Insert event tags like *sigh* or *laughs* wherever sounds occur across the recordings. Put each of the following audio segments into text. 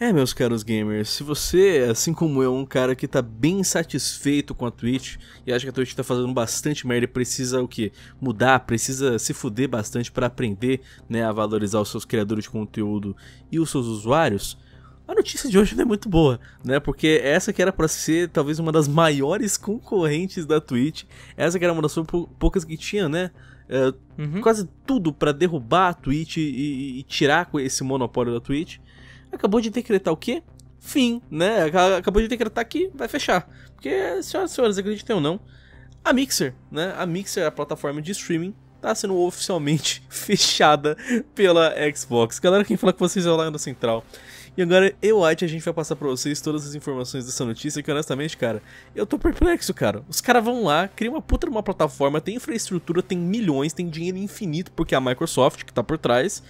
É, meus caros gamers, se você, assim como eu, um cara que tá bem insatisfeito com a Twitch e acha que a Twitch tá fazendo bastante merda e precisa o quê? Mudar, precisa se fuder bastante para aprender, né, a valorizar os seus criadores de conteúdo e os seus usuários, a notícia de hoje não é muito boa, né? Porque essa que era para ser talvez uma das maiores concorrentes da Twitch, essa que era uma das poucas que tinha, né? É, uhum. Quase tudo para derrubar a Twitch e, e, e tirar esse monopólio da Twitch acabou de decretar o quê? Fim, né? Acabou de decretar que vai fechar. Porque, senhoras e senhores, acreditem ou não, a Mixer, né? A Mixer, a plataforma de streaming, tá sendo oficialmente *laughs* fechada pela Xbox. Galera, quem fala com vocês é o Lion Central. E agora eu, White, a gente vai passar pra vocês todas as informações dessa notícia, que honestamente, cara, eu tô perplexo, cara. Os caras vão lá, criam uma puta numa plataforma, tem infraestrutura, tem milhões, tem dinheiro infinito, porque é a Microsoft que tá por trás.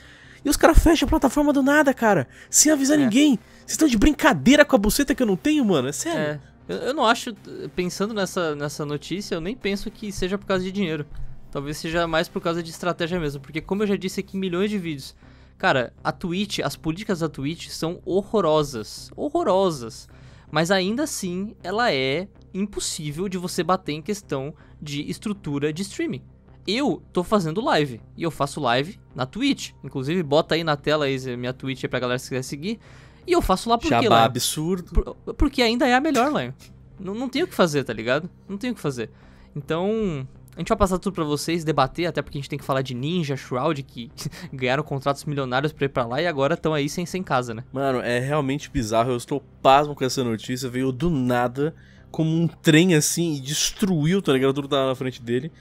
E os caras fecham a plataforma do nada, cara. Sem avisar é. ninguém. Vocês estão de brincadeira com a buceta que eu não tenho, mano? É sério. É. Eu, eu não acho, pensando nessa, nessa notícia, eu nem penso que seja por causa de dinheiro. Talvez seja mais por causa de estratégia mesmo. Porque, como eu já disse aqui em milhões de vídeos, cara, a Twitch, as políticas da Twitch são horrorosas. Horrorosas. Mas ainda assim, ela é impossível de você bater em questão de estrutura de streaming eu tô fazendo live. E eu faço live na Twitch. Inclusive, bota aí na tela aí minha Twitch aí pra galera se quiser seguir. E eu faço lá porque Jabá lá. absurdo. Por, porque ainda é a melhor, live. não, não tem o que fazer, tá ligado? Não tem o que fazer. Então, a gente vai passar tudo para vocês, debater, até porque a gente tem que falar de Ninja, Shroud, que *laughs* ganharam contratos milionários pra ir pra lá e agora estão aí sem, sem casa, né? Mano, é realmente bizarro. Eu estou pasmo com essa notícia. Veio do nada, como um trem assim, e destruiu, tá ligado? Tudo que na frente dele.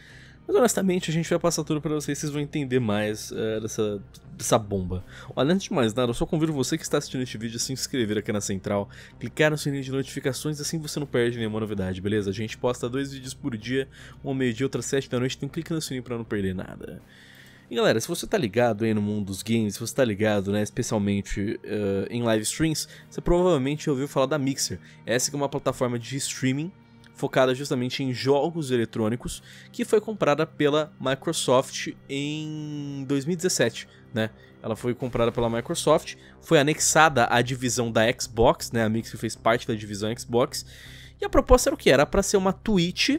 Mas honestamente, a gente vai passar tudo para vocês, vocês vão entender mais uh, dessa, dessa bomba. Olha, antes de mais nada, eu só convido você que está assistindo este vídeo a se inscrever aqui na Central, clicar no sininho de notificações, assim você não perde nenhuma novidade, beleza? A gente posta dois vídeos por dia, um ao meio-dia, outra às sete da noite, então clica no sininho para não perder nada. E galera, se você tá ligado aí no mundo dos games, se você tá ligado, né, especialmente uh, em live streams, você provavelmente ouviu falar da Mixer. Essa é uma plataforma de streaming focada justamente em jogos eletrônicos, que foi comprada pela Microsoft em 2017, né? Ela foi comprada pela Microsoft, foi anexada à divisão da Xbox, né? A Mixer fez parte da divisão Xbox. E a proposta era o que? Era para ser uma Twitch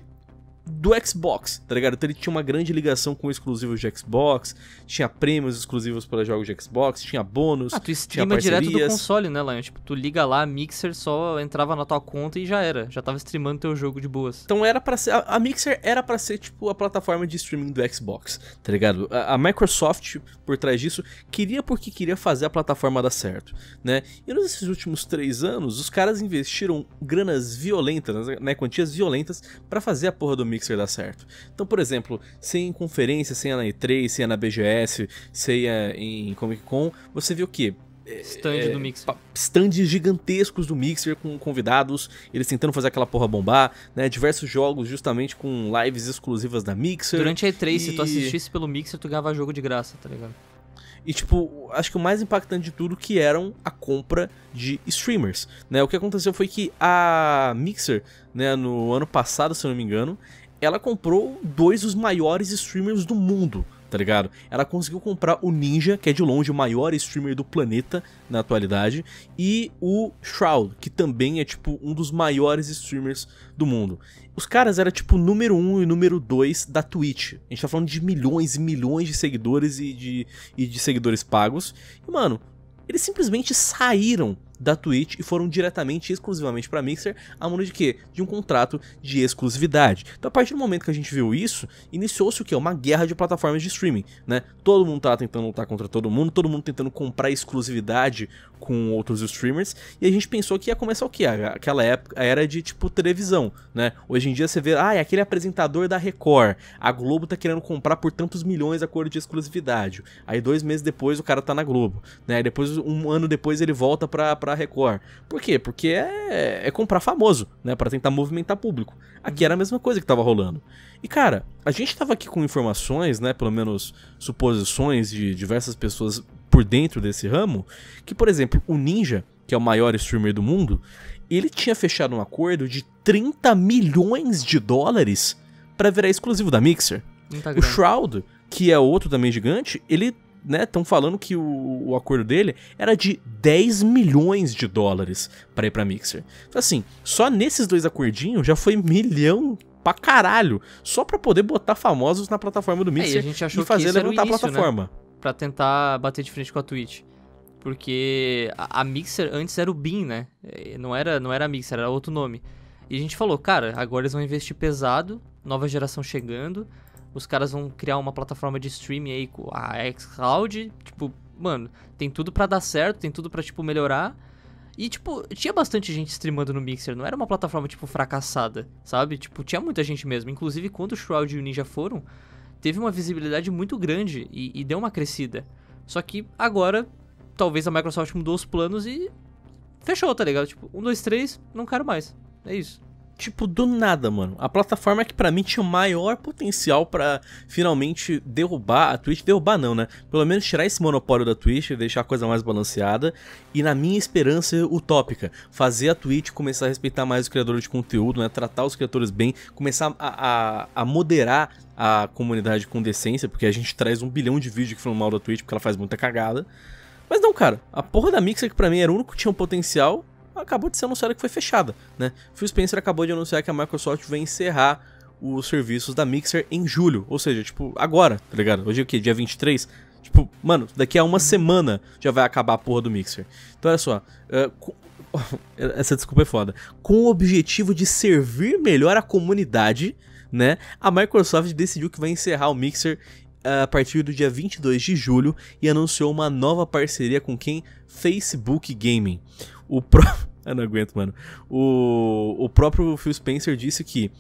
do Xbox, tá ligado? Então ele tinha uma grande ligação com exclusivos de Xbox, tinha prêmios exclusivos para jogos de Xbox, tinha bônus. Ah, tu streama direto do console, né, Lion? Tipo, tu liga lá, Mixer só entrava na tua conta e já era. Já tava streamando teu jogo de boas. Então era para ser. A, a, Mixer era para ser, tipo, a plataforma de streaming do Xbox, tá ligado? A, a, Microsoft, por trás disso, queria porque queria fazer a plataforma dar certo, né? E nesses últimos três anos, os caras investiram granas violentas, né? Quantias violentas para fazer a porra do Mixer Mixer dar certo. Então, por exemplo, sem conferência, sem a na E3, sem a na BGS, sem a em Comic Con, você vê o quê? Stand é, do Mixer. Stands gigantescos do Mixer com convidados, eles tentando fazer aquela porra bombar, né? Diversos jogos justamente com lives exclusivas da Mixer. Durante a E3, e... se tu assistisse pelo Mixer, tu ganhava jogo de graça, tá ligado? E, tipo, acho que o mais impactante de tudo que eram a compra de streamers, né? O que aconteceu foi que a Mixer, né, no ano passado, se eu não me engano, ela comprou dois dos maiores streamers do mundo, tá ligado? Ela conseguiu comprar o Ninja, que é de longe o maior streamer do planeta na atualidade, e o Shroud, que também é tipo um dos maiores streamers do mundo. Os caras eram tipo número 1 um e número 2 da Twitch. A gente tá falando de milhões e milhões de seguidores e de, e de seguidores pagos. E mano, eles simplesmente saíram da Twitch e foram diretamente e exclusivamente para Mixer, a mão de quê? De um contrato de exclusividade. Então, a partir do momento que a gente viu isso, iniciou-se o que? Uma guerra de plataformas de streaming, né? Todo mundo tá tentando lutar contra todo mundo, todo mundo tentando comprar exclusividade com outros streamers, e a gente pensou que ia começar o quê? Aquela época era de tipo televisão, né? Hoje em dia você vê, ah, é aquele apresentador da Record, a Globo tá querendo comprar por tantos milhões a cor de exclusividade. Aí dois meses depois o cara tá na Globo, né? Depois, um ano depois ele volta para pra pra Record. Por quê? Porque é, é comprar famoso, né? para tentar movimentar público. Aqui era a mesma coisa que tava rolando. E, cara, a gente tava aqui com informações, né? Pelo menos suposições de diversas pessoas por dentro desse ramo. Que, por exemplo, o Ninja, que é o maior streamer do mundo, ele tinha fechado um acordo de 30 milhões de dólares para virar exclusivo da Mixer. o Shroud, que é outro também gigante, ele né, estão falando que o, o, acordo dele era de 10 milhões de dólares para ir para Mixer. Então, assim, só nesses dois acordinhos já foi milhão pra caralho, só para poder botar famosos na plataforma do Mixer é, e, e, fazer levantar início, a né, plataforma. Né? Para tentar bater de frente com a Twitch. Porque a, a Mixer antes era o Bin, né? É, não era, não era a Mixer, era outro nome. E a gente falou, cara, agora eles vão investir pesado, nova geração chegando, os caras vão criar uma plataforma de streaming aí com a xCloud, tipo, mano, tem tudo para dar certo, tem tudo para tipo melhorar. E tipo, tinha bastante gente streamando no Mixer, não era uma plataforma tipo fracassada, sabe? Tipo, tinha muita gente mesmo, inclusive quando o Shroud e o Ninja foram, teve uma visibilidade muito grande e, e deu uma crescida. Só que agora talvez a Microsoft mudou os planos e fechou, tá ligado? Tipo, um, dois, três, não quero mais. É isso tipo, do nada, mano. A plataforma que para mim tinha o maior potencial para finalmente derrubar a Twitch, derrubar não, né? Pelo menos tirar esse monopólio da Twitch, deixar a coisa mais balanceada e na minha esperança utópica, fazer a Twitch começar a respeitar mais os criadores de conteúdo, né? Tratar os criadores bem, começar a, a, a moderar a comunidade com decência, porque a gente traz um bilhão de vídeos que falam mal da Twitch porque ela faz muita cagada. Mas não, cara, a porra da Mixer que pra mim era o único que tinha um potencial acabou de ser anunciado que foi fechada, né? Phil Spencer acabou de anunciar que a Microsoft vai encerrar os serviços da Mixer em julho, ou seja, tipo, agora, tá ligado? Hoje é o quê? Dia 23? Tipo, mano, daqui a uma semana já vai acabar a porra do Mixer. Então olha só, uh, é, com... *laughs* essa desculpa é foda. Com o objetivo de servir melhor a comunidade, né? A Microsoft decidiu que vai encerrar o Mixer é, a partir do dia 22 de julho e anunciou uma nova parceria com quem? Facebook Gaming. O pro... *laughs* Eu não aguento, mano. O, o próprio Phil Spencer disse que,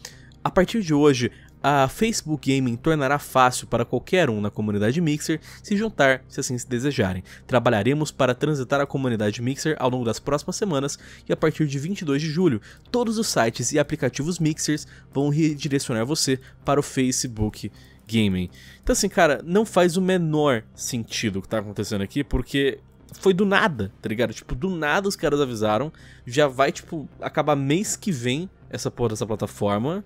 a partir de hoje, a Facebook Gaming tornará fácil para qualquer um na comunidade Mixer se juntar, se assim se desejarem. Trabalharemos para transitar a comunidade Mixer ao longo das próximas semanas e a partir de 22 de julho, todos os sites e aplicativos Mixers vão redirecionar você para o Facebook Gaming. Então assim, cara, não faz o menor sentido o que está acontecendo aqui, porque foi do nada, tá ligado? Tipo, do nada os caras avisaram. Já vai, tipo, acabar mês que vem essa porra dessa plataforma.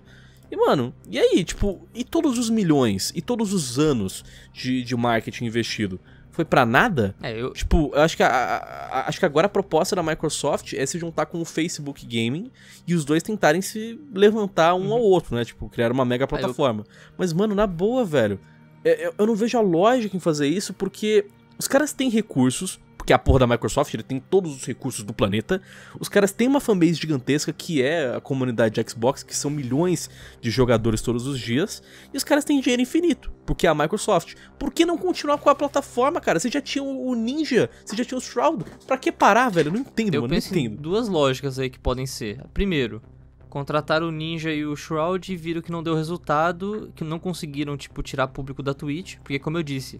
E, mano, e aí, tipo, e todos os milhões, e todos os anos de, de marketing investido? Foi pra nada? É, eu... Tipo, eu acho que, a, a, a, acho que agora a proposta da Microsoft é se juntar com o Facebook Gaming e os dois tentarem se levantar um uhum. ao outro, né? Tipo, criar uma mega plataforma. Eu... Mas, mano, na boa, velho, eu, é, é, eu não vejo a lógica em fazer isso porque os caras têm recursos, porque a porra da Microsoft ele tem todos os recursos do planeta. Os caras têm uma fanbase gigantesca que é a comunidade de Xbox, que são milhões de jogadores todos os dias. E os caras têm dinheiro infinito, porque é a Microsoft. Por que não continuar com a plataforma, cara? Você já tinha o Ninja, você já tinha o Shroud. Pra que parar, velho? Eu não entendo, eu mano. Penso não entendo. duas lógicas aí que podem ser. Primeiro, contrataram o Ninja e o Shroud e viram que não deu resultado, que não conseguiram, tipo, tirar público da Twitch, porque como eu disse,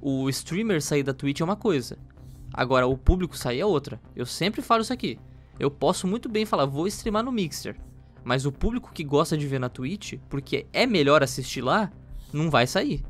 o streamer sair da Twitch é uma coisa, Agora, o público sair é outra. Eu sempre falo isso aqui. Eu posso muito bem falar, vou streamar no Mixer. Mas o público que gosta de ver na Twitch, porque é melhor assistir lá, não vai sair.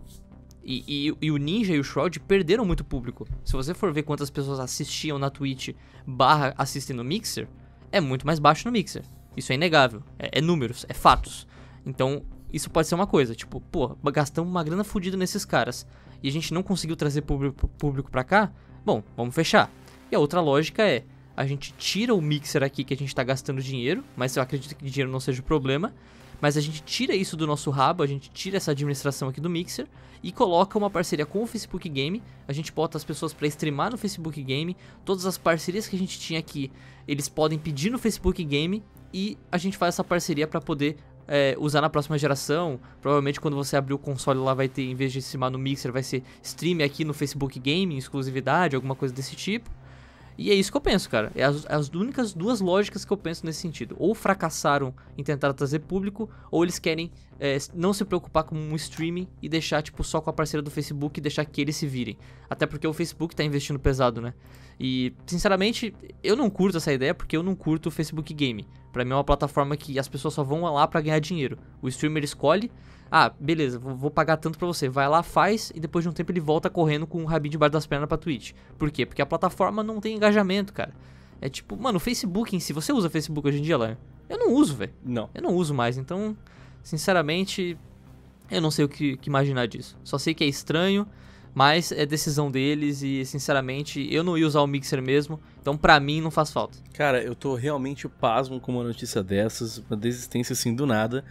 E, e, e, o Ninja e o Shroud perderam muito público. Se você for ver quantas pessoas assistiam na Twitch barra assistem no Mixer, é muito mais baixo no Mixer. Isso é inegável. É, é números, é fatos. Então, isso pode ser uma coisa. Tipo, pô, gastamos uma grana fodida nesses caras. E a gente não conseguiu trazer público, público pra cá bom, vamos fechar. E a outra lógica é, a gente tira o mixer aqui que a gente está gastando dinheiro, mas eu acredito que dinheiro não seja o problema, mas a gente tira isso do nosso rabo, a gente tira essa administração aqui do Mixer e coloca uma parceria com o Facebook Game. A gente bota as pessoas para streamar no Facebook Game, todas as parcerias que a gente tinha aqui, eles podem pedir no Facebook Game e a gente faz essa parceria para poder é, usar na próxima geração. Provavelmente quando você abrir o console lá vai ter, em vez de streamar no Mixer, vai ser stream aqui no Facebook Gaming, exclusividade, alguma coisa desse tipo. E é isso que eu penso, cara. É as, as únicas duas lógicas que eu penso nesse sentido. Ou fracassaram em tentar trazer público, ou eles querem é, não se preocupar com um streaming e deixar, tipo, só com a parceira do Facebook e deixar que eles se virem. Até porque o Facebook tá investindo pesado, né? E, sinceramente, eu não curto essa ideia porque eu não curto o Facebook Game. Para mim é uma plataforma que as pessoas só vão lá para ganhar dinheiro. O streamer escolhe, ah, beleza, vou pagar tanto para você. Vai lá, faz e depois de um tempo ele volta correndo com o rabinho debaixo das pernas para Twitch. Por quê? Porque a plataforma não tem engajamento, cara. É tipo, mano, o Facebook em si, você usa Facebook hoje em dia, Lan? Eu não uso, velho. Não. Eu não uso mais, então, sinceramente, eu não sei o que, que imaginar disso. Só sei que é estranho mas é decisão deles e, sinceramente, eu não ia usar o mixer mesmo, então para mim não faz falta. Cara, eu tô realmente pasmo com uma notícia dessas, uma desistência assim do nada.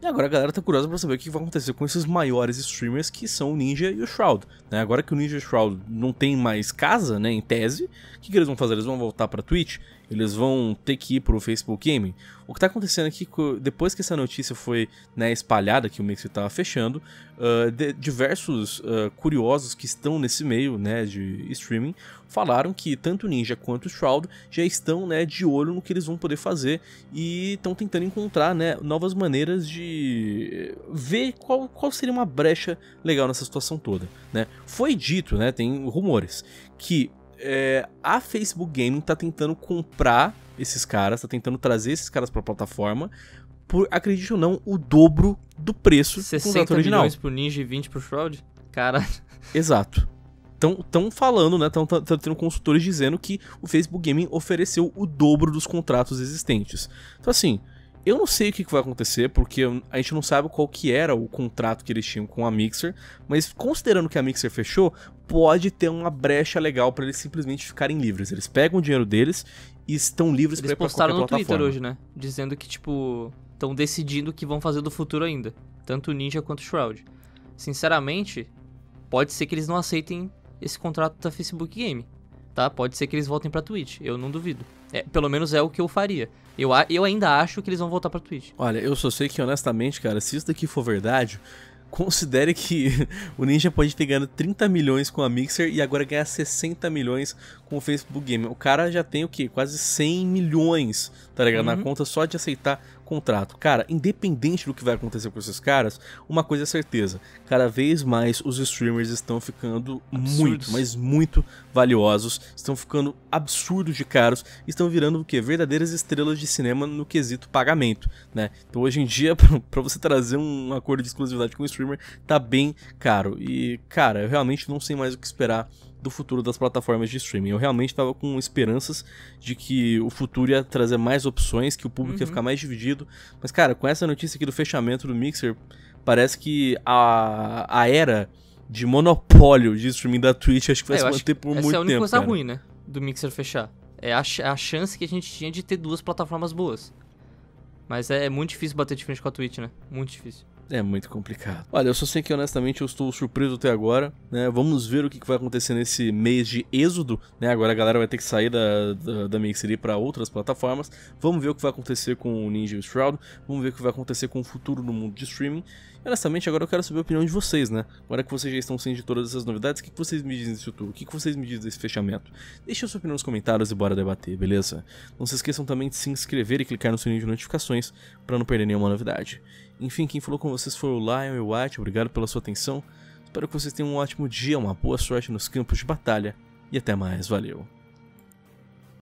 E agora a galera tá curiosa pra saber o que vai acontecer com esses maiores streamers que são o Ninja e o Shroud. Né? Agora que o Ninja e o Shroud não tem mais casa, né, em tese, o que, que eles vão fazer? Eles vão voltar pra Twitch? eles vão ter que ir pro Facebook Gaming. O que está acontecendo aqui, é depois que essa notícia foi né, espalhada, que o Mixer estava fechando, uh, de, diversos uh, curiosos que estão nesse meio né, de streaming falaram que tanto o Ninja quanto o Shroud já estão né, de olho no que eles vão poder fazer e estão tentando encontrar né, novas maneiras de ver qual, qual seria uma brecha legal nessa situação toda. Né? Foi dito, né, tem rumores, que é, a Facebook Gaming tá tentando comprar esses caras, tá tentando trazer esses caras pra plataforma por, acredite ou não, o dobro do preço do contrato original. milhões pro Ninja e 20 pro Shroud? Cara... Exato. Estão falando, né? Estão tendo consultores dizendo que o Facebook Gaming ofereceu o dobro dos contratos existentes. Então, assim, eu não sei o que vai acontecer, porque a gente não sabe qual que era o contrato que eles tinham com a Mixer, mas considerando que a Mixer fechou, pode ter uma brecha legal para eles simplesmente ficarem livres. Eles pegam o dinheiro deles e estão livres para ir pra qualquer no plataforma. Twitter hoje, né? Dizendo que, tipo, estão decidindo o que vão fazer do futuro ainda. Tanto o Ninja quanto o Shroud. Sinceramente, pode ser que eles não aceitem esse contrato da Facebook Game, tá? Pode ser que eles voltem pra Twitch, eu não duvido. É, pelo menos é o que eu faria. Eu, eu ainda acho que eles vão voltar pra Twitch. Olha, eu só sei que, honestamente, cara, se isso daqui for verdade, *laughs* considere que *laughs* o Ninja pode ter ganhado 30 milhões com a Mixer e agora ganhar 60 milhões com o Facebook Gaming. O cara já tem o quê? Quase 100 milhões, tá ligado? Uhum. Na conta só de aceitar contrato. Cara, independente do que vai acontecer com esses caras, uma coisa é certeza: cada vez mais os streamers estão ficando Absurdos. muito, mas muito valiosos, estão ficando absurdos de caros, estão virando o que? Verdadeiras estrelas de cinema no quesito pagamento, né? Então hoje em dia, *laughs* para você trazer um acordo de exclusividade com o streamer, tá bem caro. E, cara, eu realmente não sei mais o que esperar do futuro das plataformas de streaming. Eu realmente estava com esperanças de que o futuro ia trazer mais opções, que o público uhum. ia ficar mais dividido. Mas, cara, com essa notícia aqui do fechamento do Mixer, parece que a, a era de monopólio de streaming da Twitch acho que vai é, se manter por muito tempo. Essa é a única tempo, coisa cara. ruim, né? Do Mixer fechar. É a, é a chance que a gente tinha de ter duas plataformas boas. Mas é, é muito difícil bater de frente com a Twitch, né? Muito difícil. É muito complicado. Olha, eu só sei que honestamente eu estou surpreso até agora, né? Vamos ver o que vai acontecer nesse mês de êxodo, né? Agora a galera vai ter que sair da, da, da Mixery para outras plataformas. Vamos ver o que vai acontecer com o Ninja e o Shroud, vamos ver o que vai acontecer com o futuro no mundo de streaming. E, honestamente, agora eu quero saber a opinião de vocês, né? Agora que vocês já estão cientes de todas essas novidades, o que vocês me dizem desse futuro? O que vocês me dizem desse fechamento? Deixa a sua opinião nos comentários e bora debater, beleza? Não se esqueçam também de se inscrever e clicar no sininho de notificações para não perder nenhuma novidade. Enfim, quem falou com vocês foi o Lion e o White, obrigado pela sua atenção. Espero que vocês tenham um ótimo dia, uma boa sorte nos campos de batalha e até mais, valeu!